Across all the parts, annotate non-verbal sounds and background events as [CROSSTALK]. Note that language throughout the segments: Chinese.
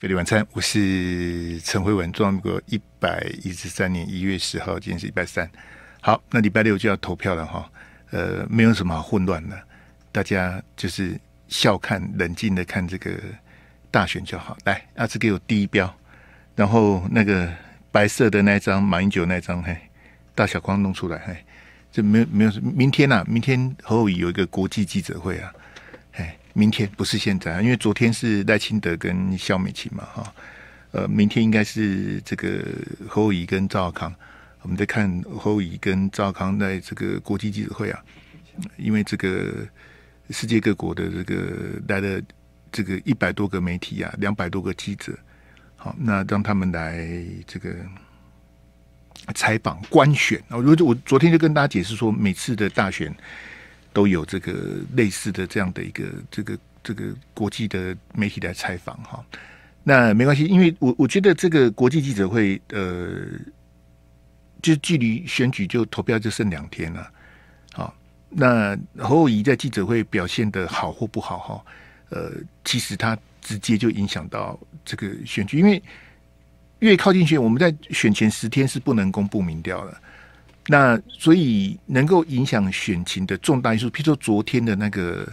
福利晚餐，我是陈慧文。中国一百一十三年一月十号，今天是礼拜三。好，那礼拜六就要投票了哈。呃，没有什么好混乱的，大家就是笑看、冷静的看这个大选就好。来，阿志给我第一标，然后那个白色的那一张，马英九那一张，嘿，大小框弄出来，嘿，这没有没有。明天呐，明天侯友有一个国际记者会啊。明天不是现在，因为昨天是赖清德跟肖美琴嘛，哈，呃，明天应该是这个侯乙跟赵康。我们在看侯乙跟赵康在这个国际记者会啊，因为这个世界各国的这个来的这个一百多个媒体啊，两百多个记者，好，那让他们来这个采访官选。我我昨天就跟大家解释说，每次的大选。都有这个类似的这样的一个这个这个国际的媒体来采访哈，那没关系，因为我我觉得这个国际记者会呃，就距离选举就投票就剩两天了，好，那侯友宜在记者会表现的好或不好哈，呃，其实他直接就影响到这个选举，因为越靠近选，我们在选前十天是不能公布民调了。那所以能够影响选情的重大因素，譬如说昨天的那个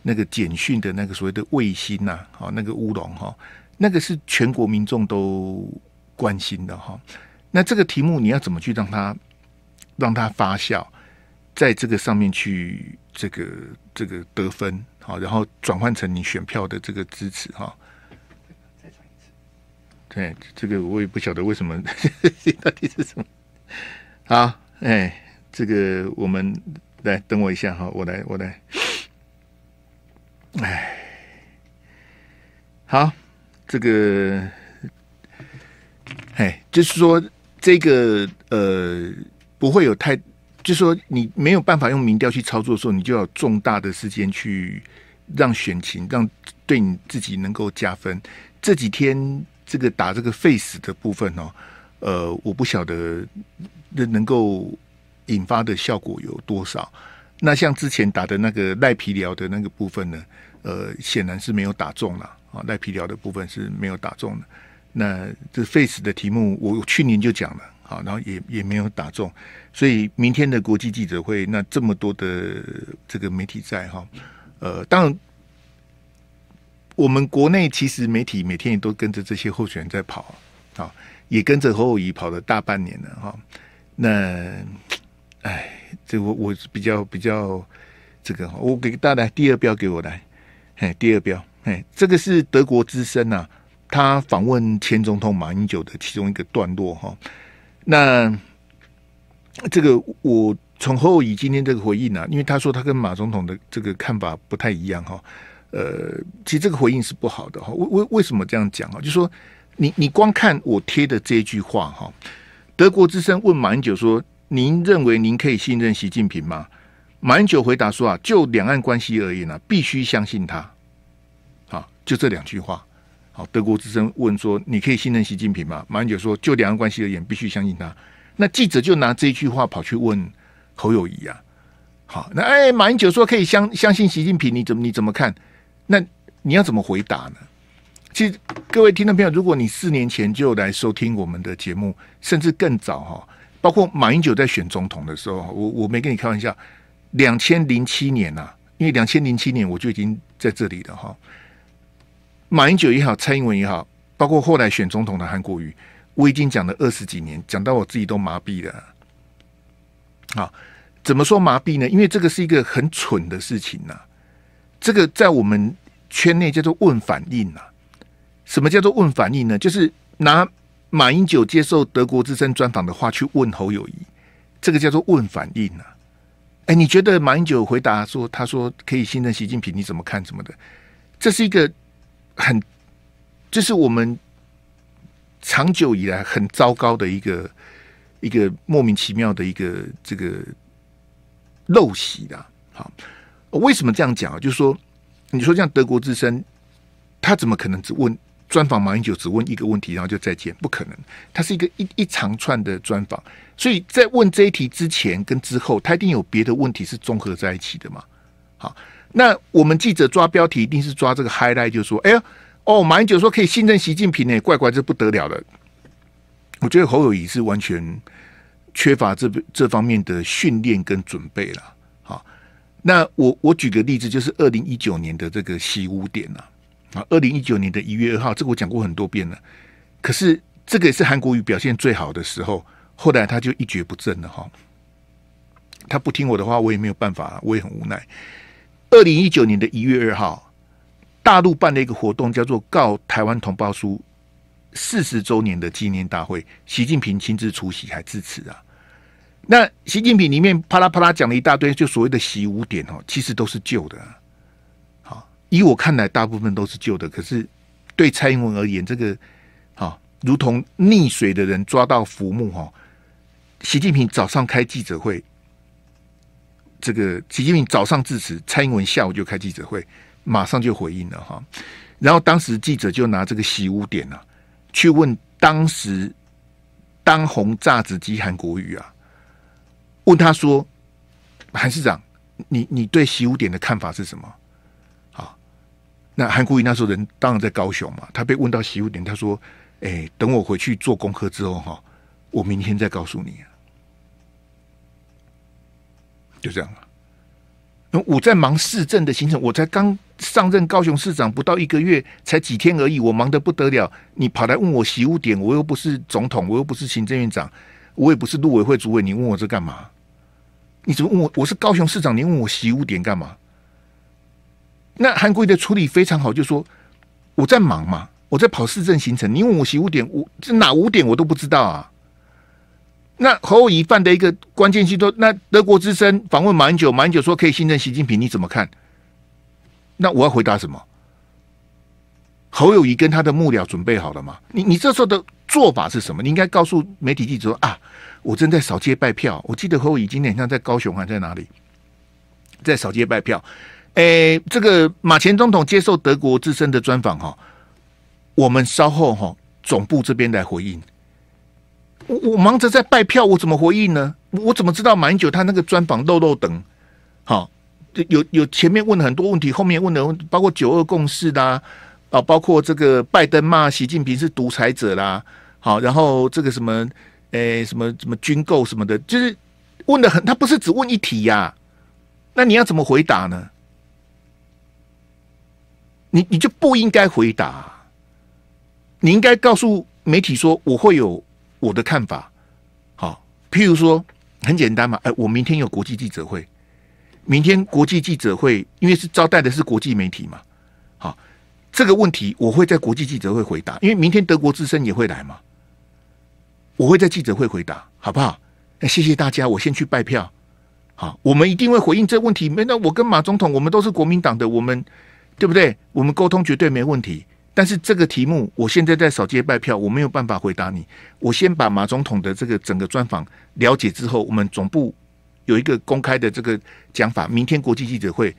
那个简讯的那个所谓的卫星呐，哦，那个乌龙哈，那个是全国民众都关心的哈。那这个题目你要怎么去让它让它发酵，在这个上面去这个这个得分好，然后转换成你选票的这个支持哈。再一次。对，这个我也不晓得为什么 [LAUGHS] 到底是什么好。哎，这个我们来等我一下哈，我来，我来。哎，好，这个，哎，就是说这个呃，不会有太，就是说你没有办法用民调去操作的时候，你就要重大的事件去让选情，让对你自己能够加分。这几天这个打这个 face 的部分呢，呃，我不晓得。这能够引发的效果有多少？那像之前打的那个赖皮疗的那个部分呢？呃，显然是没有打中了啊！赖皮疗的部分是没有打中的。那这 face 的题目，我去年就讲了啊，然后也也没有打中。所以明天的国际记者会，那这么多的这个媒体在哈，呃，当然我们国内其实媒体每天也都跟着这些候选人在跑啊，也跟着侯友谊跑了大半年了哈。那，哎，这我我是比较比较这个，我给大家第二标给我来，哎，第二标，哎，这个是德国之声啊，他访问前总统马英九的其中一个段落哈。那这个我从侯以今天这个回应啊，因为他说他跟马总统的这个看法不太一样哈。呃，其实这个回应是不好的哈。为为为什么这样讲啊？就说你你光看我贴的这句话哈。德国之声问马英九说：“您认为您可以信任习近平吗？”马英九回答说：“啊，就两岸关系而言呢，必须相信他。啊，就这两句话。”好，德国之声问说：“你可以信任习近平吗？”马英九说：“就两岸关系而言，必须相信他。”那记者就拿这一句话跑去问侯友谊啊。好，那哎，马英九说可以相相信习近平，你怎么你怎么看？那你要怎么回答呢？其实，各位听众朋友，如果你四年前就来收听我们的节目，甚至更早哈，包括马英九在选总统的时候，我我没跟你开玩笑，两千零七年呐，因为两千零七年我就已经在这里了哈。马英九也好，蔡英文也好，包括后来选总统的韩国瑜，我已经讲了二十几年，讲到我自己都麻痹了。好，怎么说麻痹呢？因为这个是一个很蠢的事情呐，这个在我们圈内叫做问反应呐。什么叫做问反应呢？就是拿马英九接受德国之声专访的话去问侯友谊，这个叫做问反应啊！哎，你觉得马英九回答说，他说可以信任习近平，你怎么看？什么的，这是一个很，就是我们长久以来很糟糕的一个一个莫名其妙的一个这个陋习啦。好，为什么这样讲啊？就是说，你说像德国之声，他怎么可能只问？专访马英九只问一个问题，然后就再见，不可能。他是一个一一长串的专访，所以在问这一题之前跟之后，他一定有别的问题是综合在一起的嘛。好，那我们记者抓标题一定是抓这个 high light，就说，哎呀，哦，马英九说可以信任习近平呢，怪怪这不得了了。我觉得侯友谊是完全缺乏这这方面的训练跟准备了。好，那我我举个例子，就是二零一九年的这个西屋点啊。啊，二零一九年的一月二号，这个我讲过很多遍了。可是这个也是韩国语表现最好的时候，后来他就一蹶不振了哈。他不听我的话，我也没有办法，我也很无奈。二零一九年的一月二号，大陆办了一个活动，叫做《告台湾同胞书》四十周年的纪念大会，习近平亲自出席还致辞啊。那习近平里面啪啦啪啦讲了一大堆，就所谓的习五点哦，其实都是旧的。以我看来，大部分都是旧的。可是对蔡英文而言，这个啊，如同溺水的人抓到浮木哈。习近平早上开记者会，这个习近平早上致辞，蔡英文下午就开记者会，马上就回应了哈。然后当时记者就拿这个习武点啊，去问当时当红炸子鸡韩国瑜啊，问他说：“韩市长，你你对习武点的看法是什么？”那韩国瑜那时候人当然在高雄嘛，他被问到习务点，他说：“哎，等我回去做功课之后，哈，我明天再告诉你。”就这样了。那我在忙市政的行程，我才刚上任高雄市长不到一个月，才几天而已，我忙得不得了。你跑来问我习务点，我又不是总统，我又不是行政院长，我也不是路委会主委，你问我这干嘛？你怎么问我？我是高雄市长，你问我习务点干嘛？那韩国瑜的处理非常好，就说我在忙嘛，我在跑市政行程。你问我习五点，我这哪五点我都不知道啊。那侯友谊犯的一个关键性都，那德国之声访问蛮久，蛮久说可以信任习近平，你怎么看？那我要回答什么？侯友谊跟他的幕僚准备好了吗？你你这时候的做法是什么？你应该告诉媒体记者啊，我正在扫街拜票。我记得侯友谊今天像在高雄还在哪里，在扫街拜票。诶，这个马前总统接受德国自身的专访哈，我们稍后哈总部这边来回应。我我忙着在拜票，我怎么回应呢？我怎么知道马英九他那个专访漏漏等？好，有有前面问了很多问题，后面问的问包括九二共识啦，啊，包括这个拜登骂习近平是独裁者啦，好，然后这个什么，诶，什么什么军购什么的，就是问的很，他不是只问一题呀？那你要怎么回答呢？你你就不应该回答，你应该告诉媒体说我会有我的看法。好，譬如说很简单嘛，哎，我明天有国际记者会，明天国际记者会，因为是招待的是国际媒体嘛。好，这个问题我会在国际记者会回答，因为明天德国自身也会来嘛，我会在记者会回答，好不好？那谢谢大家，我先去拜票。好，我们一定会回应这问题。没，那我跟马总统，我们都是国民党的，我们。对不对？我们沟通绝对没问题，但是这个题目我现在在扫街拜票，我没有办法回答你。我先把马总统的这个整个专访了解之后，我们总部有一个公开的这个讲法，明天国际记者会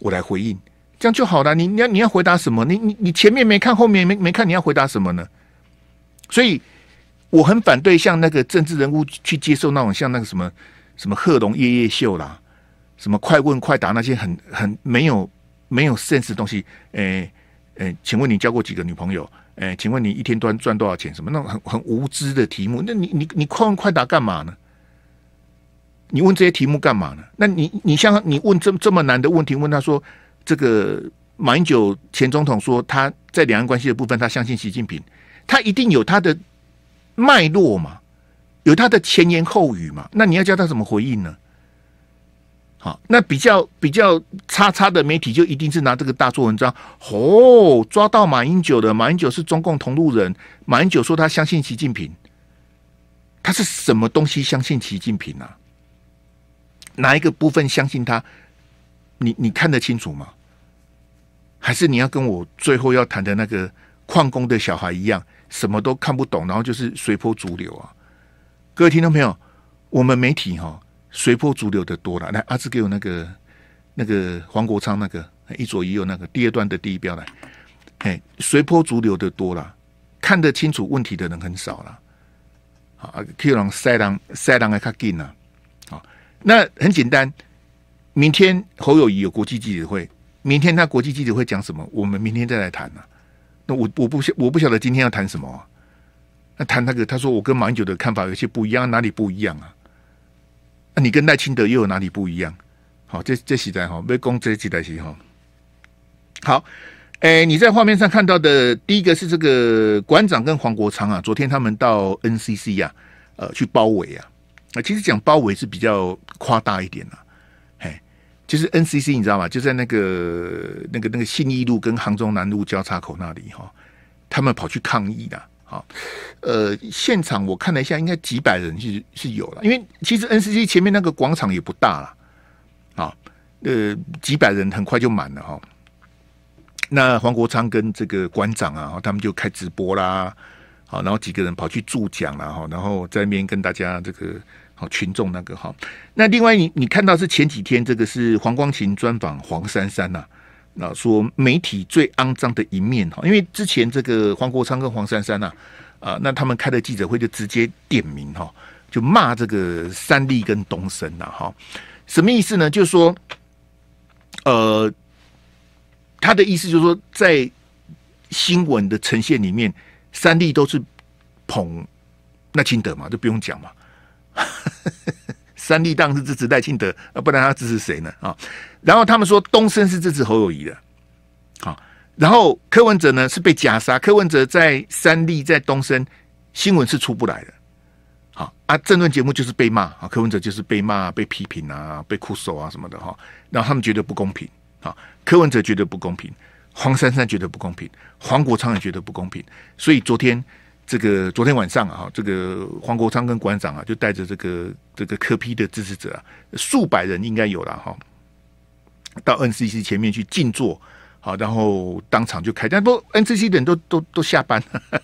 我来回应，这样就好了。你你要你要回答什么？你你你前面没看，后面没没看，你要回答什么呢？所以我很反对像那个政治人物去接受那种像那个什么什么贺龙夜夜秀啦，什么快问快答那些很很没有。没有 sense 东西，诶诶，请问你交过几个女朋友？诶，请问你一天端赚多少钱？什么那种很很无知的题目？那你你你快问快答干嘛呢？你问这些题目干嘛呢？那你你像你问这这么难的问题，问他说这个马英九前总统说他在两岸关系的部分，他相信习近平，他一定有他的脉络嘛，有他的前言后语嘛？那你要叫他怎么回应呢？好，那比较比较差差的媒体就一定是拿这个大做文章。哦，抓到马英九的，马英九是中共同路人。马英九说他相信习近平，他是什么东西相信习近平啊？哪一个部分相信他？你你看得清楚吗？还是你要跟我最后要谈的那个矿工的小孩一样，什么都看不懂，然后就是随波逐流啊？各位听众朋友，我们媒体哈。随波逐流的多了，来阿志给我那个那个黄国昌那个一左一右那个第二段的第一标来，哎，随波逐流的多了，看得清楚问题的人很少了。好，可以让塞狼塞狼来卡紧呐。好，那很简单。明天侯友谊有国际记者会，明天他国际记者会讲什么？我们明天再来谈啊。那我我不晓我不晓得今天要谈什么。啊，那谈那个，他说我跟马英九的看法有些不一样，哪里不一样啊？那你跟赖清德又有哪里不一样？好，这这几代哈，未攻这几代戏哈。好，诶，你在画面上看到的第一个是这个馆长跟黄国昌啊，昨天他们到 NCC 啊，呃，去包围啊。啊，其实讲包围是比较夸大一点啦，嘿，就是 NCC 你知道吗？就在那个那个那个信义路跟杭州南路交叉口那里哈，他们跑去抗议啦。啊，呃，现场我看了一下，应该几百人是是有了，因为其实 n c c 前面那个广场也不大了，啊，呃，几百人很快就满了哈。那黄国昌跟这个馆长啊，他们就开直播啦，好，然后几个人跑去助讲了哈，然后在那边跟大家这个好群众那个哈。那另外你你看到是前几天这个是黄光琴专访黄珊珊呐。那说媒体最肮脏的一面哈，因为之前这个黄国昌跟黄珊珊呐，啊，那他们开的记者会就直接点名哈，就骂这个三立跟东森呐哈，什么意思呢？就是说，呃，他的意思就是说，在新闻的呈现里面，三立都是捧赖清德嘛，就不用讲嘛，[LAUGHS] 三立当是支持赖清德，啊，不然他支持谁呢？啊？然后他们说东森是支持侯友谊的，好，然后柯文哲呢是被夹杀，柯文哲在三立在东森新闻是出不来的，好啊，这顿节目就是被骂啊，柯文哲就是被骂、被批评啊、被酷手啊什么的哈，然后他们觉得不公平啊，柯文哲觉得不公平，黄珊珊觉得不公平，黄国昌也觉得不公平，所以昨天这个昨天晚上啊，这个黄国昌跟馆长啊就带着这个这个柯批的支持者啊，数百人应该有了哈。到 NCC 前面去静坐，好，然后当场就开，但不 NCC 的人都都都下班了。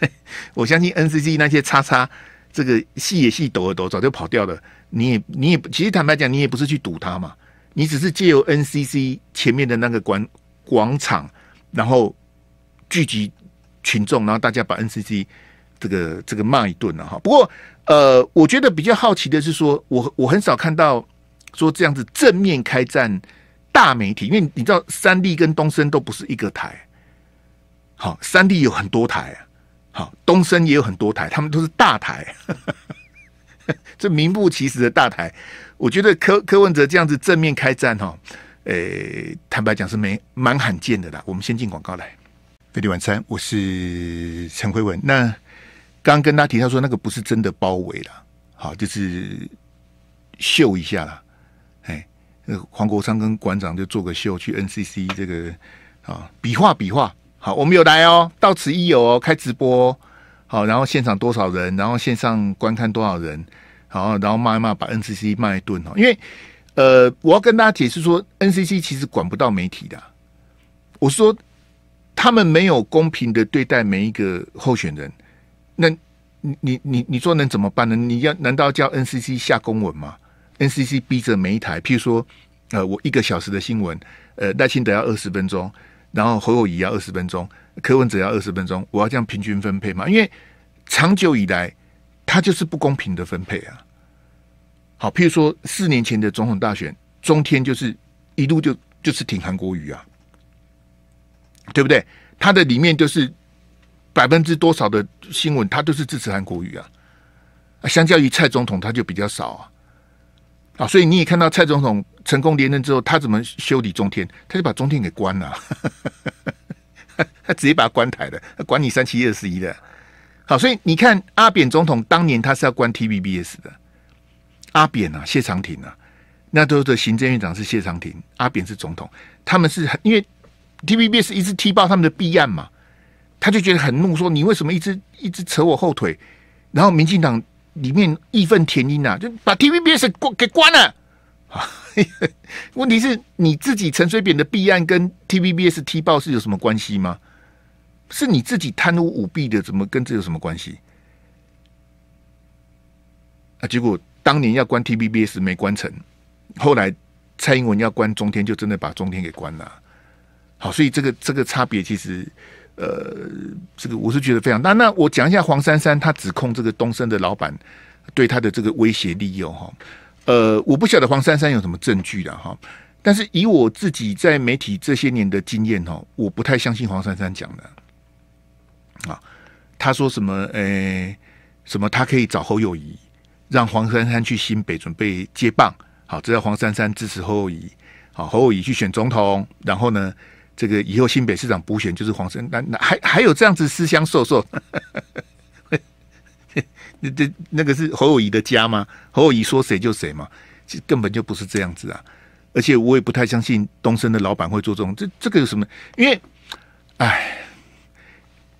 [LAUGHS] 我相信 NCC 那些叉叉，这个戏也戏抖了抖，早就跑掉了。你也你也其实坦白讲，你也不是去堵他嘛，你只是借由 NCC 前面的那个广广场，然后聚集群众，然后大家把 NCC 这个这个骂一顿了哈。不过呃，我觉得比较好奇的是，说我我很少看到。说这样子正面开战，大媒体，因为你知道三立跟东森都不是一个台，好，三立有很多台啊，好，东森也有很多台，他们都是大台，[LAUGHS] 这名副其实的大台，我觉得柯柯文哲这样子正面开战，哈，呃，坦白讲是没蛮罕见的啦。我们先进广告来，飞丽晚餐，我是陈辉文。那刚跟他提到说那个不是真的包围了，好，就是秀一下了。那黄国昌跟馆长就做个秀去 NCC 这个啊，比划比划。好，我们有来哦，到此一游哦，开直播好，然后现场多少人，然后线上观看多少人，好，然后骂一骂，把 NCC 骂一顿哦。因为呃，我要跟大家解释说，NCC 其实管不到媒体的。我说他们没有公平的对待每一个候选人，那你你你你说能怎么办呢？你要难道叫 NCC 下公文吗？NCC 逼着每一台，譬如说，呃，我一个小时的新闻，呃，耐心得要二十分钟，然后侯友仪要二十分钟，柯文哲要二十分钟，我要这样平均分配嘛？因为长久以来，它就是不公平的分配啊。好，譬如说四年前的总统大选，中天就是一路就就是挺韩国语啊，对不对？它的里面就是百分之多少的新闻，它都是支持韩国语啊，相较于蔡总统，他就比较少啊。啊，所以你也看到蔡总统成功连任之后，他怎么修理中天？他就把中天给关了，[LAUGHS] 他直接把他关台的，他管你三七二十一的。好，所以你看阿扁总统当年他是要关 TVBS 的，阿扁啊，谢长廷啊，那都的行政院长是谢长廷，阿扁是总统，他们是很因为 TVBS 一直踢爆他们的弊案嘛，他就觉得很怒，说你为什么一直一直扯我后腿？然后民进党。里面义愤填膺啊，就把 TVBS 关给关了。[LAUGHS] 问题是你自己陈水扁的弊案跟 TVBS 踢爆是有什么关系吗？是你自己贪污舞弊的，怎么跟这有什么关系？啊，结果当年要关 TVBS 没关成，后来蔡英文要关中天，就真的把中天给关了。好，所以这个这个差别其实。呃，这个我是觉得非常大。那我讲一下黄珊珊她指控这个东升的老板对他的这个威胁利用哈。呃，我不晓得黄珊珊有什么证据的哈。但是以我自己在媒体这些年的经验哈，我不太相信黄珊珊讲的。啊，他说什么？诶，什么？他可以找侯友宜，让黄珊珊去新北准备接棒。好，只要黄珊珊支持侯友宜，好，侯友宜去选总统，然后呢？这个以后新北市长补选就是黄生，那那还还有这样子私乡瘦受？那 [LAUGHS] 这那个是侯友谊的家吗？侯友谊说谁就谁嘛，根本就不是这样子啊！而且我也不太相信东升的老板会做这种，这这个有什么？因为，哎，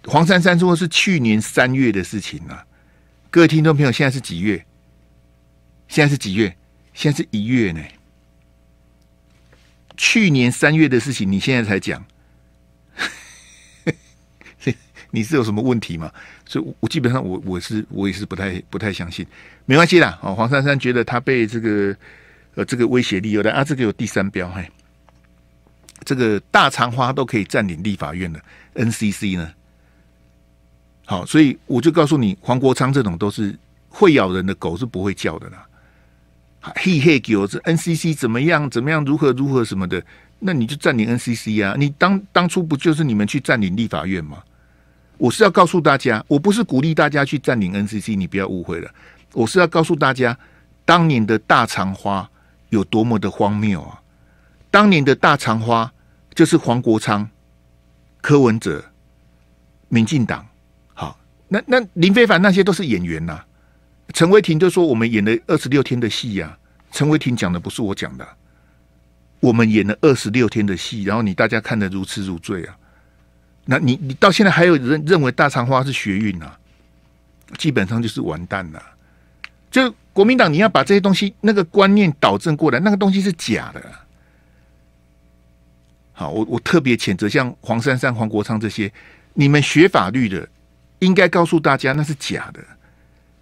黄珊珊说是去年三月的事情啊，各位听众朋友，现在是几月？现在是几月？现在是一月呢。去年三月的事情，你现在才讲，[LAUGHS] 你是有什么问题吗？所以，我基本上我我是我也是不太不太相信。没关系啦，哦，黄珊珊觉得他被这个呃这个威胁利用的啊，这个有第三标，嘿，这个大长花都可以占领立法院的 NCC 呢。好，所以我就告诉你，黄国昌这种都是会咬人的狗，是不会叫的啦。嘿嘿，狗子 NCC 怎么样？怎么样？如何如何什么的？那你就占领 NCC 啊！你当当初不就是你们去占领立法院吗？我是要告诉大家，我不是鼓励大家去占领 NCC，你不要误会了。我是要告诉大家，当年的大长花有多么的荒谬啊！当年的大长花就是黄国昌、柯文哲、民进党。好，那那林非凡那些都是演员呐。陈伟霆就说：“我们演了二十六天的戏呀，陈伟霆讲的不是我讲的。我们演了二十六天的戏，然后你大家看得如痴如醉啊。那你你到现在还有人认为大肠花是学运呢？基本上就是完蛋了。就国民党，你要把这些东西那个观念导正过来，那个东西是假的。好，我我特别谴责像黄珊珊、黄国昌这些，你们学法律的应该告诉大家，那是假的。”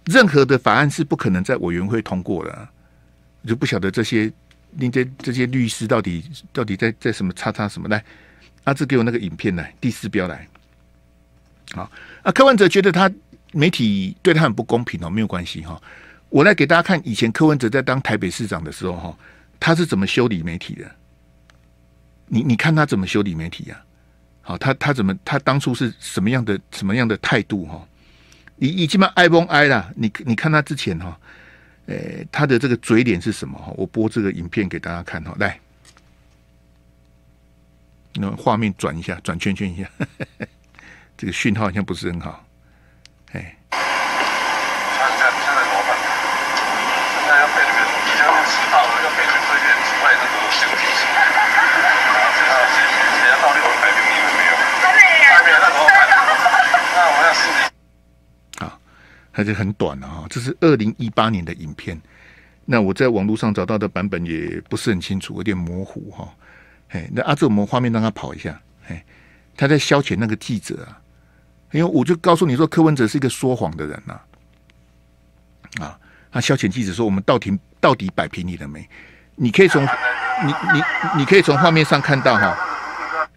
任何的法案是不可能在委员会通过的，就不晓得这些，你这这些律师到底到底在在什么叉叉什么来？阿志给我那个影片来，第四标来。好，啊柯文哲觉得他媒体对他很不公平哦，没有关系哈。我来给大家看以前柯文哲在当台北市长的时候哈，他是怎么修理媒体的？你你看他怎么修理媒体呀？好，他他怎么他当初是什么样的什么样的态度哈？你你起码挨崩挨了，你你看他之前哈，诶，他的这个嘴脸是什么哈？我播这个影片给大家看哈，来，那画面转一下，转圈圈一下，[LAUGHS] 这个讯号好像不是很好。它就很短了哈，这是二零一八年的影片。那我在网络上找到的版本也不是很清楚，有点模糊哈。嘿，那阿哲，我们画面让他跑一下。嘿，他在消遣那个记者啊，因为我就告诉你说，柯文哲是一个说谎的人呐。啊，他消遣记者说，我们到庭到底摆平你了没？你可以从你你你可以从画面上看到哈，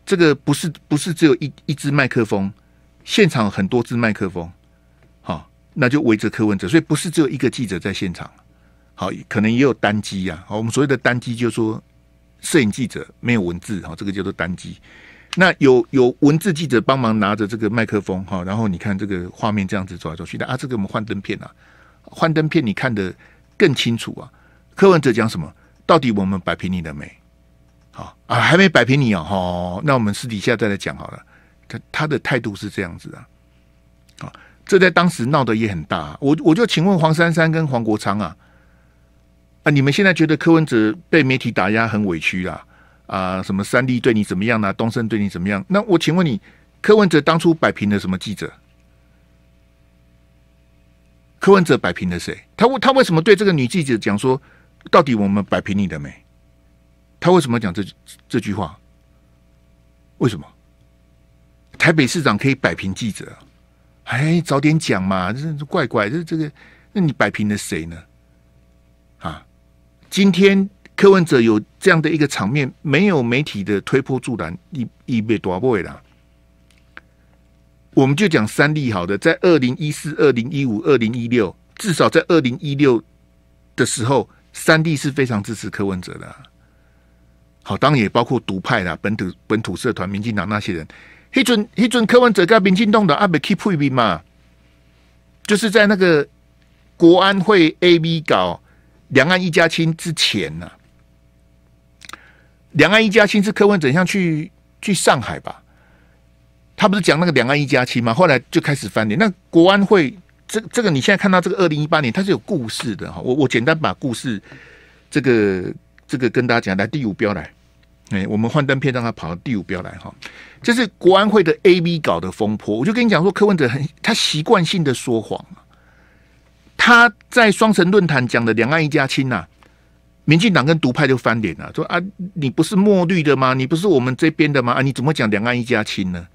这个不是不是只有一一只麦克风，现场很多只麦克风。那就围着柯文哲，所以不是只有一个记者在现场。好，可能也有单机啊。好，我们所谓的单机，就是说摄影记者没有文字，好，这个叫做单机。那有有文字记者帮忙拿着这个麦克风，哈，然后你看这个画面这样子走来走去的啊。这个我们幻灯片啊，幻灯片你看的更清楚啊。柯文哲讲什么？到底我们摆平你的没？好啊，还没摆平你啊，哈。那我们私底下再来讲好了。他他的态度是这样子啊，好。这在当时闹得也很大，我我就请问黄珊珊跟黄国昌啊啊，你们现在觉得柯文哲被媒体打压很委屈啊啊？什么三立对你怎么样啊？东森对你怎么样？那我请问你，柯文哲当初摆平了什么记者？柯文哲摆平了谁？他他为什么对这个女记者讲说，到底我们摆平你的没？他为什么讲这这句话？为什么台北市长可以摆平记者？哎，早点讲嘛！这这怪怪，这这个，那你摆平了谁呢？啊，今天柯文哲有这样的一个场面，没有媒体的推波助澜，你已被夺不回了。我们就讲三 D 好的，在二零一四、二零一五、二零一六，至少在二零一六的时候，三 D 是非常支持柯文哲的。好，当然也包括独派啦、本土本土社团、民进党那些人。他准他准柯文哲搞民进党的阿北 K P V 嘛，就是在那个国安会 A V 搞两岸一家亲之前呐。两岸一家亲是柯文哲像去去上海吧，他不是讲那个两岸一家亲吗？后来就开始翻脸。那国安会这这个，你现在看到这个二零一八年，它是有故事的哈。我我简单把故事这个这个跟大家讲，来第五标来。哎，我们幻灯片让他跑到第五标来哈，这是国安会的 A、B 搞的风波。我就跟你讲说，柯文哲很他习惯性的说谎他在双城论坛讲的“两岸一家亲”呐，民进党跟独派就翻脸了，说啊，你不是墨绿的吗？你不是我们这边的吗？啊，你怎么讲“两岸一家亲”呢？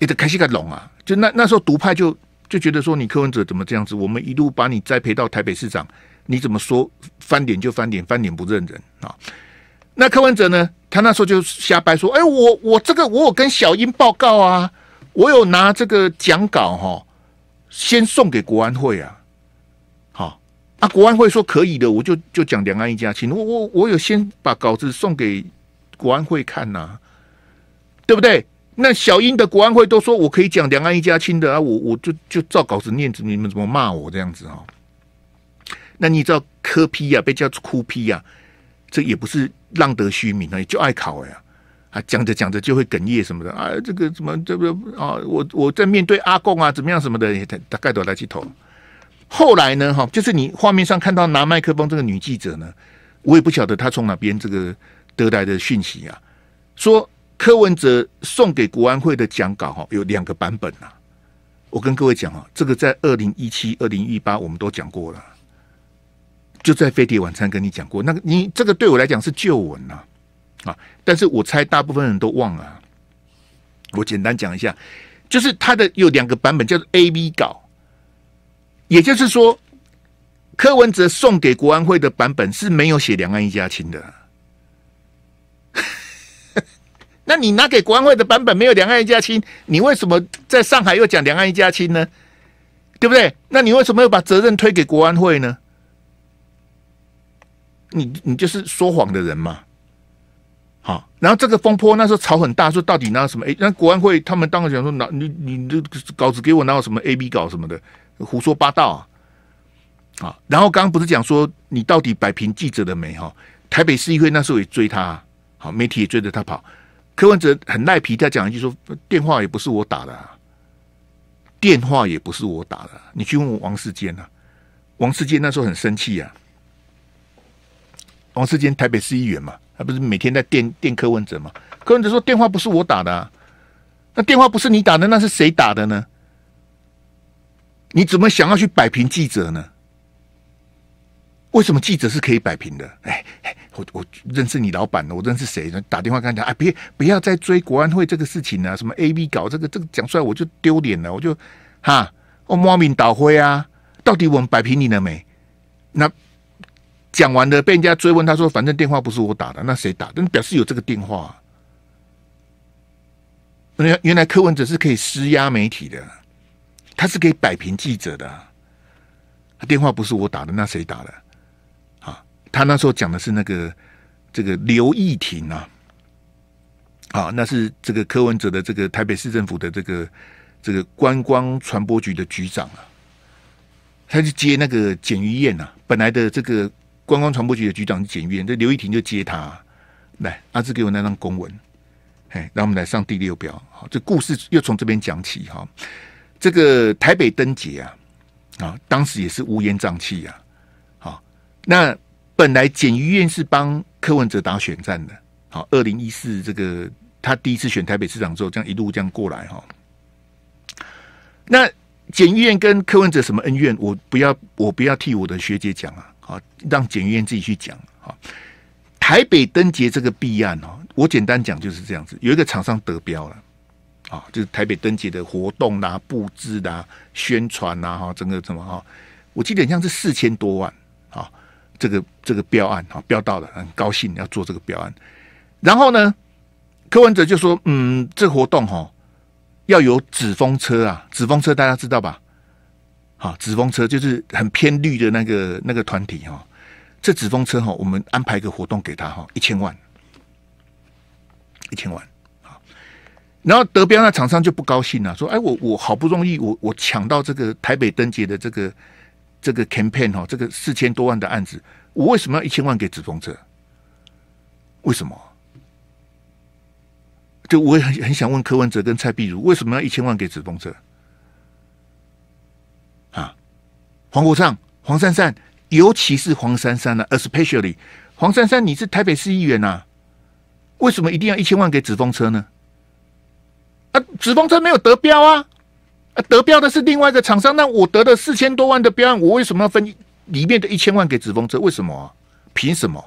你得开心个龙啊，就那那时候独派就就觉得说，你柯文哲怎么这样子？我们一路把你栽培到台北市长，你怎么说翻脸就翻脸，翻脸不认人啊？那柯文哲呢？他那时候就瞎掰说：“哎，我我这个我有跟小英报告啊，我有拿这个讲稿哈，先送给国安会啊。”好，那国安会说可以的，我就就讲“两岸一家亲”。我我我有先把稿子送给国安会看呐，对不对？那小英的国安会都说我可以讲“两岸一家亲”的啊，我我就就照稿子念着，你们怎么骂我这样子啊？那你知道科批呀，被叫哭批呀，这也不是。浪得虚名啊，就爱考呀、啊，讲着讲着就会哽咽什么的啊，这个怎么这个啊？我我在面对阿贡啊，怎么样什么的，他他盖都来去投。后来呢，哈，就是你画面上看到拿麦克风这个女记者呢，我也不晓得她从哪边这个得来的讯息啊，说柯文哲送给国安会的讲稿哈，有两个版本呐。我跟各位讲啊，这个在二零一七、二零一八，我们都讲过了。就在飞碟晚餐跟你讲过，那个你这个对我来讲是旧闻呐，啊！但是我猜大部分人都忘了。我简单讲一下，就是他的有两个版本，叫做 A、B 稿，也就是说，柯文哲送给国安会的版本是没有写两岸一家亲的。[LAUGHS] 那你拿给国安会的版本没有两岸一家亲，你为什么在上海又讲两岸一家亲呢？对不对？那你为什么要把责任推给国安会呢？你你就是说谎的人嘛？好，然后这个风波那时候吵很大，说到底拿什么 A？那国安会他们当然讲说拿你你这稿子给我拿什么 A、B 稿什么的，胡说八道啊！然后刚刚不是讲说你到底摆平记者的没哈？台北市议会那时候也追他，好媒体也追着他跑。柯文哲很赖皮，他讲一句说电话也不是我打的，电话也不是我打的，你去问王世坚呐。王世坚那时候很生气呀。王世坚，台北市议员嘛，他不是每天在电电柯文哲嘛？柯文哲说电话不是我打的，那电话不是你打的，那是谁打的呢？你怎么想要去摆平记者呢？为什么记者是可以摆平的？哎哎，我我认识你老板的，我认识谁呢？打电话跟他讲哎，别不要再追国安会这个事情呢，什么 A B 搞这个这个讲出来我就丢脸了，我就哈，我莫名倒灰啊！到底我们摆平你了没？那。讲完了，被人家追问，他说：“反正电话不是我打的，那谁打？但表示有这个电话。原原来柯文哲是可以施压媒体的，他是可以摆平记者的。电话不是我打的，那谁打的？啊，他那时候讲的是那个这个刘义婷啊，啊，那是这个柯文哲的这个台北市政府的这个这个观光传播局的局长啊，他去接那个简于燕啊，本来的这个。”观光传播局的局长检阅，这刘义婷就接他来。阿志给我那张公文，哎，让我们来上第六表。好，这故事又从这边讲起哈。这个台北灯节啊，啊，当时也是乌烟瘴气呀。好，那本来检阅院是帮柯文哲打选战的。好，二零一四这个他第一次选台北市长之后，这样一路这样过来哈。那检阅院跟柯文哲什么恩怨，我不要，我不要替我的学姐讲啊。啊，让检院自己去讲啊。台北登捷这个弊案哦，我简单讲就是这样子。有一个厂商得标了，啊，就是台北登捷的活动啦、布置啦、宣传啦，哈，整个什么哈？我记得像是四千多万啊，这个这个标案啊，标到了，很高兴要做这个标案。然后呢，柯文哲就说，嗯，这个活动哈，要有纸风车啊，纸风车大家知道吧？好，纸风车就是很偏绿的那个那个团体哈，这纸风车哈，我们安排个活动给他哈，一千万，一千万，啊，然后德标那厂商就不高兴了，说：“哎，我我好不容易，我我抢到这个台北灯节的这个这个 campaign 哈，这个四千多万的案子，我为什么要一千万给纸风车？为什么？就我也很很想问柯文哲跟蔡碧如，为什么要一千万给纸风车？”黄国昌、黄珊珊，尤其是黄珊珊呢？especially 黄珊珊，你是台北市议员呐，为什么一定要一千万给紫风车呢？啊，紫风车没有得标啊，啊，得标的是另外一个厂商。那我得了四千多万的标案，我为什么要分里面的一千万给紫风车？为什么？凭什么？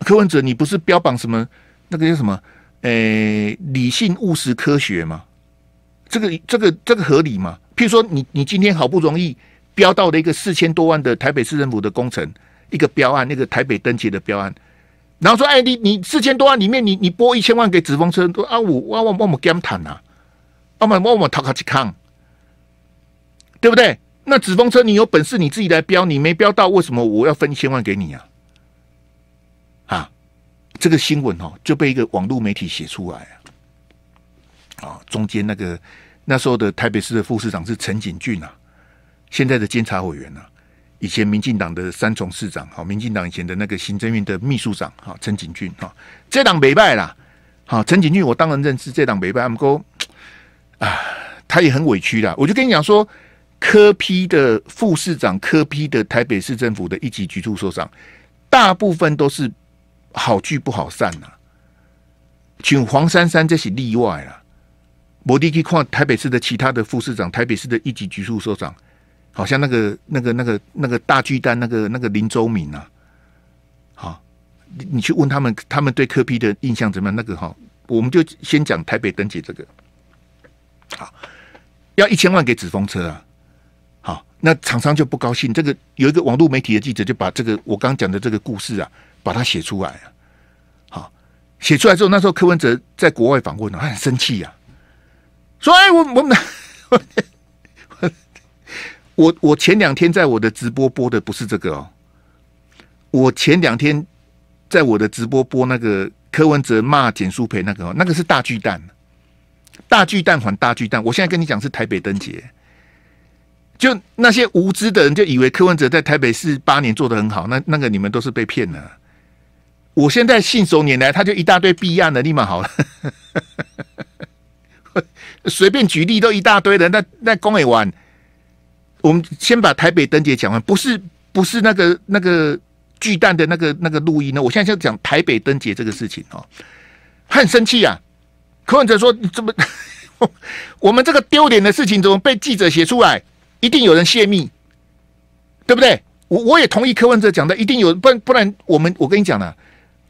柯文哲，你不是标榜什么那个叫什么？诶，理性、务实、科学吗？这个这个这个合理吗？譬如说，你你今天好不容易标到了一个四千多万的台北市政府的工程一个标案，那个台北登捷的标案，然后说，哎，你你四千多万里面，你你拨一千万给纸风车，说啊，我我我我 game 啊，我我我讨卡起看，对不对？那纸风车，你有本事你自己来标，你没标到，为什么我要分一千万给你啊？啊，这个新闻哦，就被一个网络媒体写出来啊。啊，中间那个那时候的台北市的副市长是陈景俊啊，现在的监察委员啊，以前民进党的三重市长，好，民进党以前的那个行政院的秘书长，好，陈景俊啊，这党没败啦，好，陈景俊我当然认识这党没败，他们说啊，他也很委屈的，我就跟你讲说，科批的副市长，科批的台北市政府的一级局处所长，大部分都是好聚不好散啊，请黄珊珊这是例外了。摩的去看台北市的其他的副市长，台北市的一级局处首长，好像那个那个那个那个大巨蛋那个那个林周敏啊，好，你你去问他们，他们对柯批的印象怎么样？那个哈，我们就先讲台北登记这个，好，要一千万给纸风车啊，好，那厂商就不高兴。这个有一个网络媒体的记者就把这个我刚讲的这个故事啊，把它写出来啊，好，写出来之后，那时候柯文哲在国外访问啊，很生气呀。说哎，我我们，[LAUGHS] 我我前两天在我的直播播的不是这个哦，我前两天在我的直播播那个柯文哲骂简淑培那个哦，那个是大巨蛋，大巨蛋还大巨蛋，我现在跟你讲是台北灯节，就那些无知的人就以为柯文哲在台北市八年做的很好，那那个你们都是被骗了，我现在信手拈来，他就一大堆弊案的，立马好了。随便举例都一大堆的，那那公演完，我们先把台北灯节讲完，不是不是那个那个巨蛋的那个那个录音呢？我现在就讲台北灯节这个事情哦。他很生气啊，柯文哲说：“你怎么 [LAUGHS] 我们这个丢脸的事情怎么被记者写出来？一定有人泄密，对不对？我我也同意柯文哲讲的，一定有不然不然我们我跟你讲了，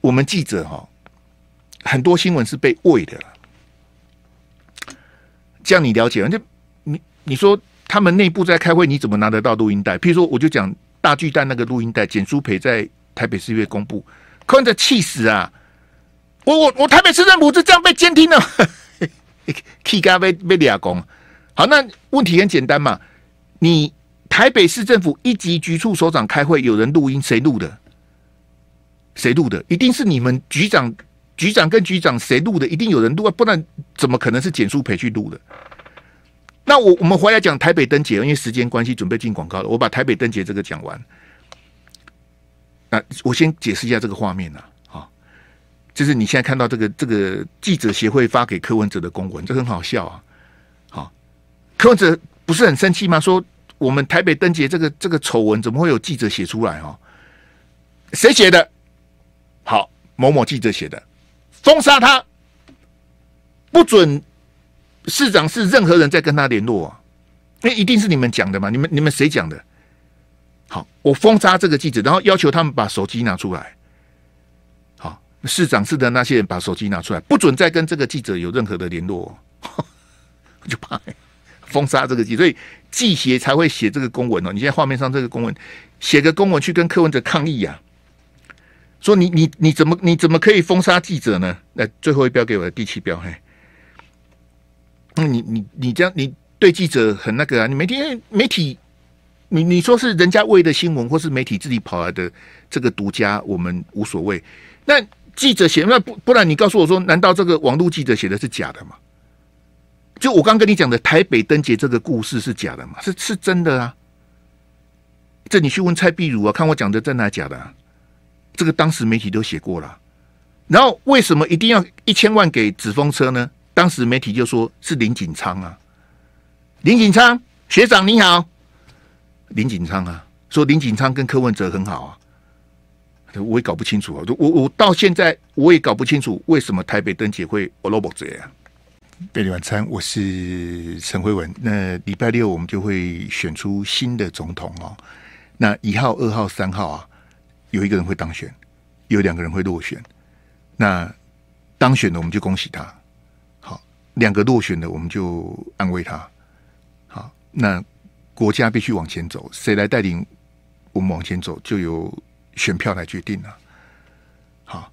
我们记者哈，很多新闻是被喂的了。”这样你了解，就你你说他们内部在开会，你怎么拿得到录音带？譬如说，我就讲大巨蛋那个录音带，简书培在台北市议会公布，困着气死啊！我我我台北市政府就这样被监听的，[LAUGHS] 气嘎被被李亚公。好，那问题很简单嘛，你台北市政府一级局处首长开会，有人录音，谁录的？谁录的？一定是你们局长。局长跟局长谁录的？一定有人录啊，不然怎么可能是简书培训录的？那我我们回来讲台北灯节，因为时间关系，准备进广告了。我把台北灯节这个讲完。那我先解释一下这个画面呐，好，就是你现在看到这个这个记者协会发给柯文哲的公文，这很好笑啊。好，柯文哲不是很生气吗？说我们台北灯节这个这个丑闻，怎么会有记者写出来啊？谁写的？好，某某记者写的。封杀他，不准市长是任何人在跟他联络啊！那一定是你们讲的嘛？你们你们谁讲的？好，我封杀这个记者，然后要求他们把手机拿出来。好，市长室的那些人把手机拿出来，不准再跟这个记者有任何的联络。我 [LAUGHS] 就怕封杀这个记，者，所以记协才会写这个公文哦。你现在画面上这个公文，写个公文去跟柯文哲抗议呀。说你你你怎么你怎么可以封杀记者呢？那最后一标给我的第七标嘿，那你你你这样你对记者很那个啊？你每天媒体，你你说是人家喂的新闻或是媒体自己跑来的这个独家，我们无所谓。那记者写那不不然你告诉我说，难道这个网络记者写的是假的吗？就我刚跟你讲的台北灯节这个故事是假的吗？是是真的啊？这你去问蔡碧如啊，看我讲的真的假的。这个当时媒体都写过了，然后为什么一定要一千万给纸风车呢？当时媒体就说是林锦昌啊，林锦昌学长你好，林锦昌啊，说林锦昌跟柯文哲很好啊，我也搞不清楚啊，我我到现在我也搞不清楚为什么台北登姐会我落榜这样。便利晚餐，我是陈慧文，那礼拜六我们就会选出新的总统哦，那一号、二号、三号啊。有一个人会当选，有两个人会落选。那当选的我们就恭喜他，好；两个落选的我们就安慰他，好。那国家必须往前走，谁来带领我们往前走，就由选票来决定了。好，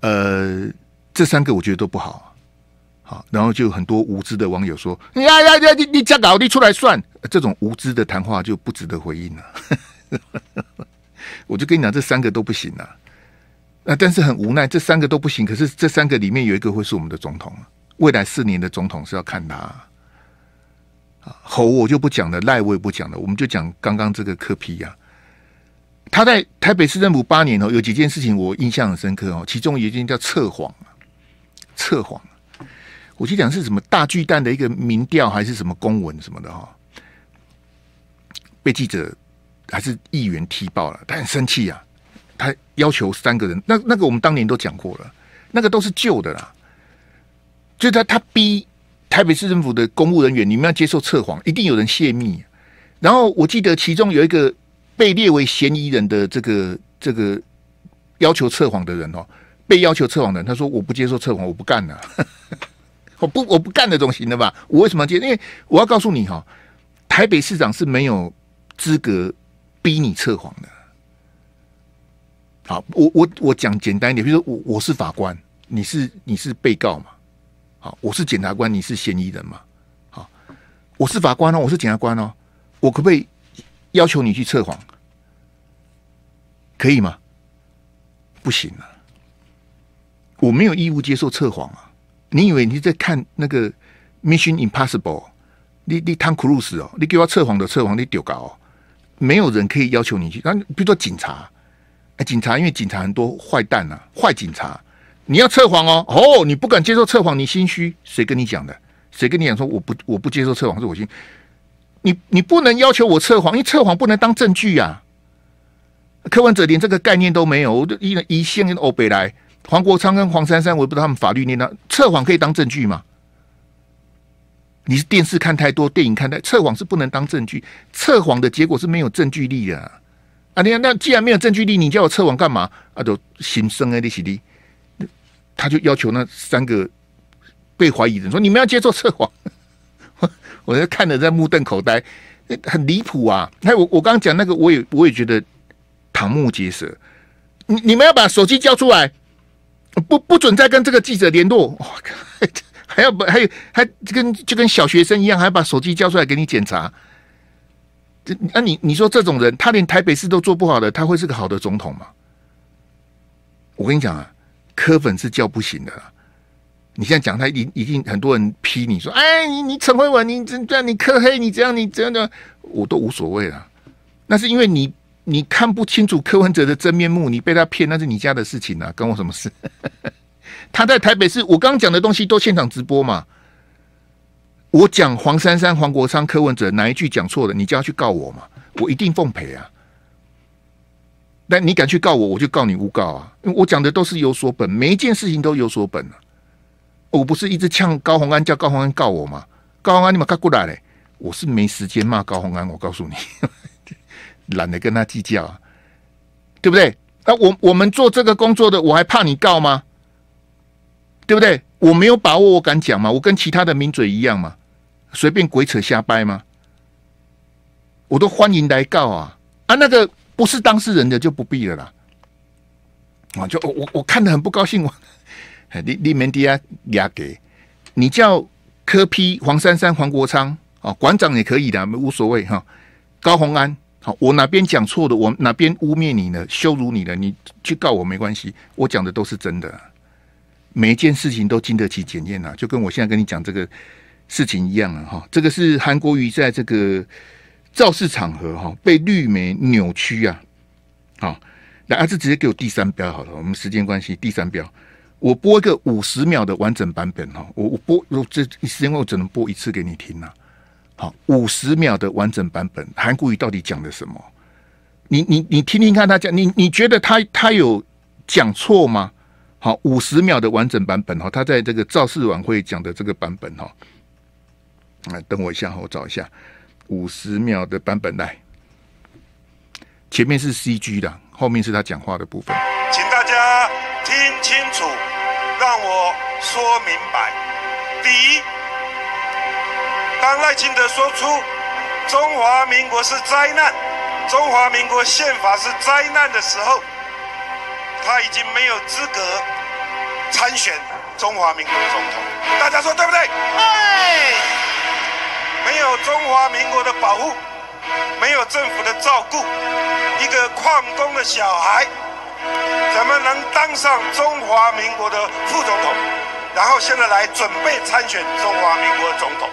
呃，这三个我觉得都不好，好。然后就很多无知的网友说：“呀呀呀，你你样搞你出来算。”这种无知的谈话就不值得回应了。我就跟你讲，这三个都不行啊！那但是很无奈，这三个都不行。可是这三个里面有一个会是我们的总统，未来四年的总统是要看他。啊，侯我就不讲了，赖我也不讲了，我们就讲刚刚这个柯皮呀。他在台北市政府八年哦，有几件事情我印象很深刻哦，其中一件叫测谎啊，测谎。我就讲是什么大巨蛋的一个民调，还是什么公文什么的哈，被记者。还是议员踢爆了，他很生气啊，他要求三个人，那那个我们当年都讲过了，那个都是旧的啦。就他他逼台北市政府的公务人员，你们要接受测谎，一定有人泄密。然后我记得其中有一个被列为嫌疑人的这个这个要求测谎的人哦，被要求测谎的人，他说我不接受测谎，我不干了。[LAUGHS] 我不我不干了，总行的吧？我为什么要接？因为我要告诉你哈，台北市长是没有资格。逼你测谎的，好，我我我讲简单一点，比如说我我是法官，你是你是被告嘛，好，我是检察官，你是嫌疑人嘛，好，我是法官哦，我是检察官哦，我可不可以要求你去测谎？可以吗？不行啊，我没有义务接受测谎啊。你以为你在看那个《Mission Impossible》，你你汤克鲁斯哦，你给我测谎的测谎，你丢搞哦。没有人可以要求你去，那比如说警察，哎，警察因为警察很多坏蛋呐，坏警察，你要测谎哦，哦，你不敢接受测谎，你心虚，谁跟你讲的？谁跟你讲说我不我不接受测谎是我心？你你不能要求我测谎，因为测谎不能当证据呀。柯文哲连这个概念都没有，我就一一线跟欧北来，黄国昌跟黄珊珊，我也不知道他们法律念的测谎可以当证据吗？你是电视看太多，电影看太测谎是不能当证据，测谎的结果是没有证据力的。啊，你看，那既然没有证据力，你叫我测谎干嘛？啊，就刑审啊，你兄 D，他就要求那三个被怀疑的人说：“你们要接受测谎。[LAUGHS] ”我我在看的在目瞪口呆，很离谱啊！那我我刚刚讲那个，我也我也觉得瞠目结舌。你你们要把手机交出来，不不准再跟这个记者联络。我靠！还有，还有，还跟就跟小学生一样，还把手机交出来给你检查。这啊，你你说这种人，他连台北市都做不好的，他会是个好的总统吗？我跟你讲啊，柯粉是叫不醒的。你现在讲他一一定，很多人批你说，哎，你你陈慧文，你这样你柯黑，你这样你这样的，我都无所谓了。那是因为你你看不清楚柯文哲的真面目，你被他骗，那是你家的事情啊，关我什么事？他在台北市，我刚刚讲的东西都现场直播嘛。我讲黄珊珊、黄国昌、柯文哲哪一句讲错了，你就要去告我嘛？我一定奉陪啊。那你敢去告我，我就告你诬告啊！因为我讲的都是有所本，每一件事情都有所本啊。我不是一直呛高洪安，叫高洪安告我吗？高洪安，你们克过来嘞！我是没时间骂高洪安，我告诉你，[LAUGHS] 懒得跟他计较啊，对不对？那我我们做这个工作的，我还怕你告吗？对不对？我没有把握，我敢讲吗？我跟其他的名嘴一样吗？随便鬼扯瞎掰吗？我都欢迎来告啊！啊，那个不是当事人的就不必了啦。啊，就我我我看的很不高兴。我立立美迪亚亚给，你叫柯批黄珊珊黄国昌啊，馆长也可以的，无所谓哈。高洪安，好，我哪边讲错的？我哪边污蔑你了？羞辱你了？你去告我没关系，我讲的都是真的。每一件事情都经得起检验呐，就跟我现在跟你讲这个事情一样了哈。这个是韩国瑜在这个造势场合哈，被绿媒扭曲啊。好，那阿志直接给我第三标好了。我们时间关系，第三标我播一个五十秒的完整版本哈。我我播如这一时间我只能播一次给你听啊。好，五十秒的完整版本，韩国瑜到底讲的什么？你你你听听看他讲，你你觉得他他有讲错吗？好，五十秒的完整版本哈，他在这个造势晚会讲的这个版本哈，啊，等我一下我找一下五十秒的版本来。前面是 C G 的，后面是他讲话的部分。请大家听清楚，让我说明白。第一，当赖清德说出“中华民国是灾难，中华民国宪法是灾难”的时候。他已经没有资格参选中华民国总统，大家说对不对？对。没有中华民国的保护，没有政府的照顾，一个矿工的小孩怎么能当上中华民国的副总统？然后现在来准备参选中华民国总统，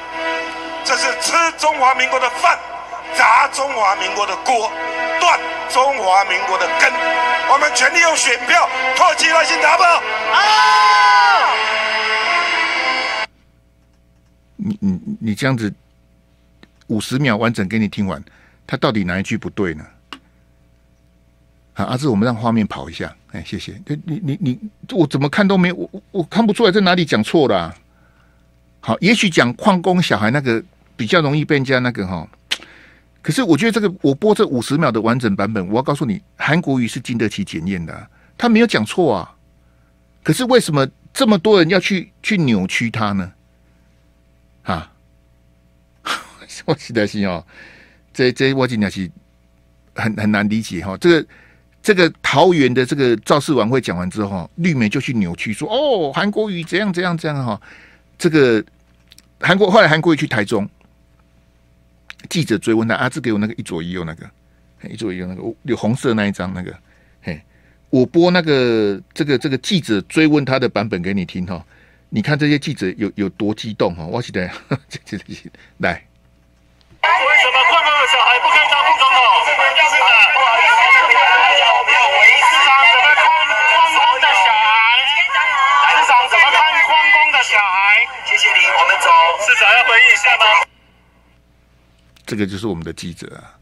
这是吃中华民国的饭，砸中华民国的锅，断。中华民国的根，我们全力用选票唾弃那些杂包。啊！你你你这样子五十秒完整给你听完，他到底哪一句不对呢？好，阿志，我们让画面跑一下。哎，谢谢。你你你你，我怎么看都没我我看不出来在哪里讲错了。好，也许讲矿工小孩那个比较容易被人家那个哈。可是我觉得这个我播这五十秒的完整版本，我要告诉你，韩国语是经得起检验的，他没有讲错啊。可是为什么这么多人要去去扭曲他呢？啊，[LAUGHS] 我实在是哦，这这我真的是很很难理解哈。这个这个桃园的这个造势晚会讲完之后，绿媒就去扭曲说哦，韩国语怎样怎样怎样哈。这个韩国后来韩国去台中。记者追问他：“阿志给我那个一左一右那个，一左一右那个，有红色那一张那个，嘿，我播那个这个这个记者追问他的版本给你听哈，你看这些记者有有多激动哈。”我记得，这这这，来。这个就是我们的记者啊！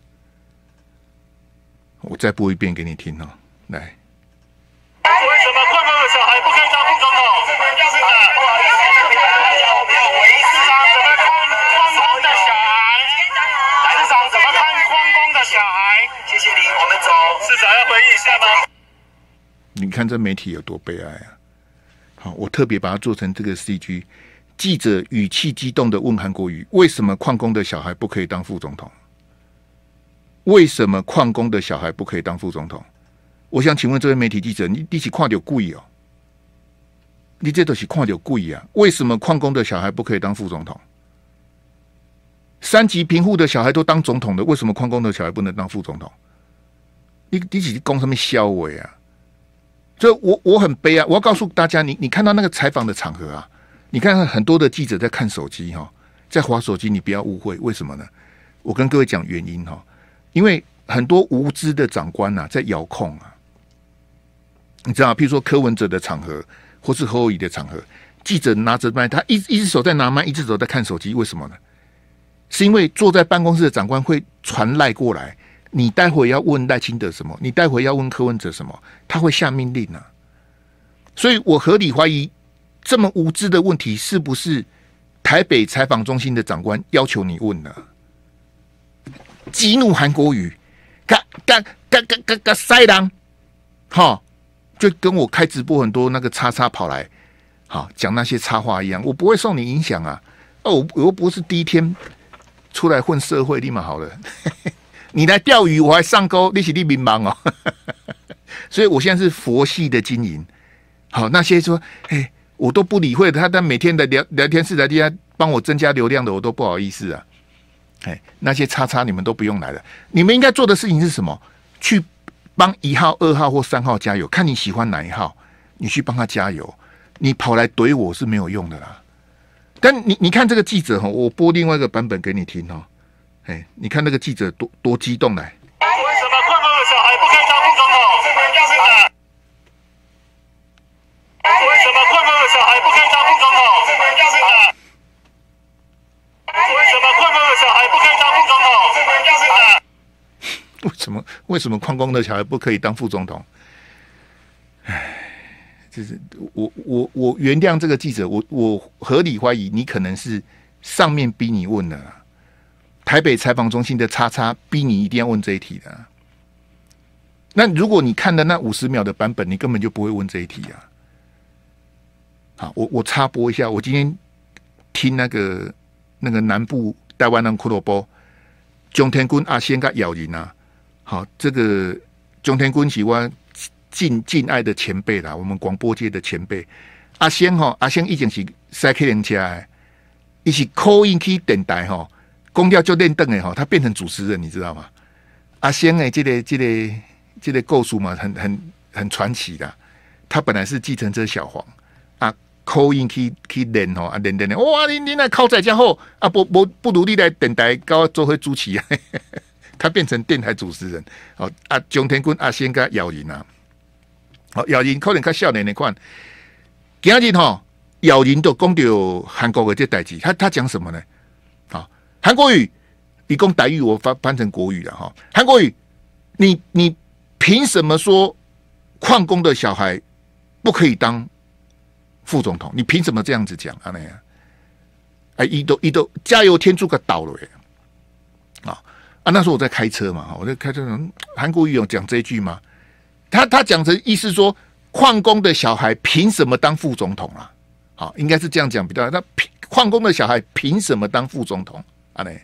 我再播一遍给你听哦，来。为什么困苦的小孩不进到护工口？不好意思，怎么矿工的小孩？市长怎么矿工的小孩？谢谢你，我们走。市长要回一下吗？你看这媒体有多悲哀啊！好，我特别把它做成这个 CG。记者语气激动的问韩国瑜：“为什么矿工的小孩不可以当副总统？为什么矿工的小孩不可以当副总统？”我想请问这位媒体记者，你你是矿酒故意哦？你这都是矿酒故意啊？为什么矿工的小孩不可以当副总统？三级贫户的小孩都当总统的，为什么矿工的小孩不能当副总统？你你是供什面消委啊？这我我很悲啊！我要告诉大家，你你看到那个采访的场合啊？你看看很多的记者在看手机哈，在划手机，你不要误会，为什么呢？我跟各位讲原因哈，因为很多无知的长官呐在遥控啊，你知道，譬如说柯文哲的场合，或是侯友宜的场合，记者拿着麦，他一一只手在拿麦，一只手在看手机，为什么呢？是因为坐在办公室的长官会传赖过来，你待会要问赖清德什么，你待会要问柯文哲什么，他会下命令啊，所以我合理怀疑。这么无知的问题，是不是台北采访中心的长官要求你问的？激怒韩国瑜，嘎嘎嘎嘎嘎嘎塞党，哈，就跟我开直播很多那个叉叉跑来，好讲那些插话一样，我不会受你影响啊！哦，我又不是第一天出来混社会，立马好了，[LAUGHS] 你来钓鱼我还上钩，你是利民忙哦。[LAUGHS] 所以我现在是佛系的经营，好，那些说，哎。我都不理会他，但每天的聊聊天室来下帮我增加流量的，我都不好意思啊。哎，那些叉叉你们都不用来了，你们应该做的事情是什么？去帮一号、二号或三号加油，看你喜欢哪一号，你去帮他加油。你跑来怼我是没有用的啦。但你你看这个记者哈，我播另外一个版本给你听哦。哎，你看那个记者多多激动来。为什么为什么矿工的小孩不可以当副总统？唉，就是我我我原谅这个记者，我我合理怀疑你可能是上面逼你问的，台北采访中心的叉叉逼你一定要问这一题的。那如果你看的那五十秒的版本，你根本就不会问这一题啊！好，我我插播一下，我今天听那个那个南部台湾人骷萝波。蒋天君阿仙给咬人啊！好，这个中天君喜欢敬敬爱的前辈啦，我们广播界的前辈阿仙哈，阿仙以前是塞客人的，一是 call in 去等待哈，公交就练等的哈，他变成主持人你知道吗？阿仙的这个这个这个构数嘛？很很很传奇的，他本来是计程车小黄啊，call in 去去练哦，啊练练练，哇你你那靠在家后啊不不不努力来等待，搞做回主持。啊。他变成电台主持人哦啊，熊天坤啊先跟他咬赢啊，好咬赢，可能他少年的款。今日吼咬赢都讲到韩国的这代际，他他讲什么呢？啊，韩国语，你讲台语，我翻翻成国语了哈。韩国语，你你凭什么说矿工的小孩不可以当副总统？你凭什么这样子讲啊？那样？哎，一都一都，加油添醋个倒了喂，啊！啊，那时候我在开车嘛，我在开车。韩国瑜有讲这句吗？他他讲的意思说，矿工的小孩凭什么当副总统啊？好，应该是这样讲比较。那矿工的小孩凭什么当副总统？啊雷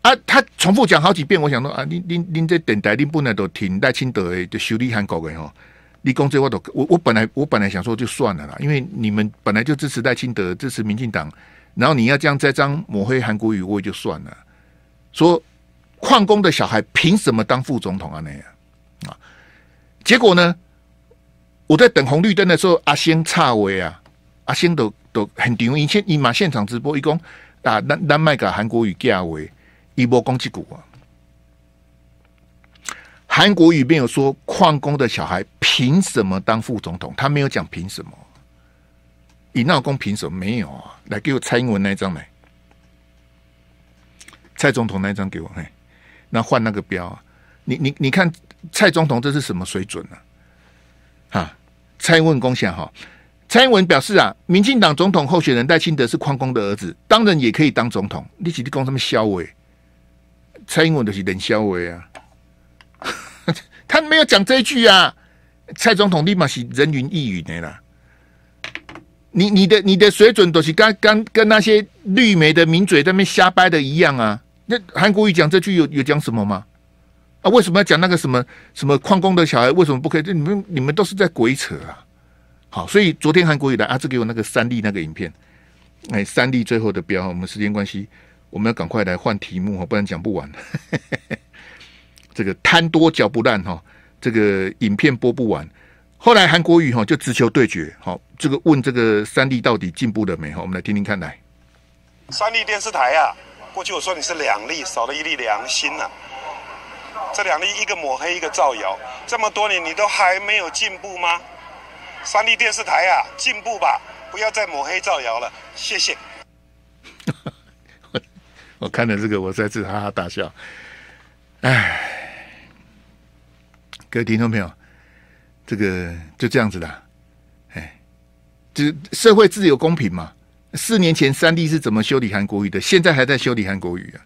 啊，他重复讲好几遍。我想说啊，您您您这等待，您不能都听戴清德的修理韩国的哦。你功这我都，我我本来我本来想说就算了啦，因为你们本来就支持戴清德，支持民进党，然后你要这样栽赃抹黑韩国瑜，我也就算了。说矿工的小孩凭什么当副总统啊那样啊？结果呢？我在等红绿灯的时候，阿星差位啊，阿星都都很丢，人。现你买现场直播，伊讲啊，南南麦给韩国语加位一波攻击股啊。韩国语没有说矿工的小孩凭什么当副总统，他没有讲凭什么。你闹公平什么没有啊？来给我蔡英文那一张来。蔡总统那一张给我嘿，那换那个标啊！你你你看蔡总统这是什么水准呢？哈！蔡英文贡献哈！蔡英文表示啊，民进党总统候选人戴庆德是矿工的儿子，当然也可以当总统。你只是功什么笑伟，蔡英文就是冷笑伟啊！[LAUGHS] 他没有讲这一句啊！蔡总统立马是人云亦云的啦！你你的你的水准都是刚刚跟那些绿媒的名嘴在那边瞎掰的一样啊！那韩国语讲这句有有讲什么吗？啊，为什么要讲那个什么什么矿工的小孩为什么不可以？这你们你们都是在鬼扯啊！好，所以昨天韩国语的啊，这给我那个三 D 那个影片，哎，三 D 最后的标，我们时间关系，我们要赶快来换题目哈，不然讲不完。[LAUGHS] 这个贪多嚼不烂哈，这个影片播不完。后来韩国语哈就直球对决，好，这个问这个三 D 到底进步了没哈？我们来听听看，来，三 D 电视台啊。过去我说你是两粒，少了一粒良心呐，这两粒，一个抹黑，一个造谣，这么多年你都还没有进步吗？三立电视台啊，进步吧，不要再抹黑造谣了，谢谢。[LAUGHS] 我看了这个，我再次哈哈大笑。哎，各位听众朋友，这个就这样子的，哎，就是社会自由公平嘛。四年前三 D 是怎么修理韩国语的？现在还在修理韩国语啊？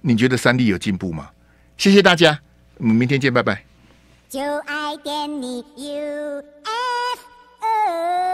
你觉得三 D 有进步吗？谢谢大家，我们明天见，拜拜。就爱电你 UFO。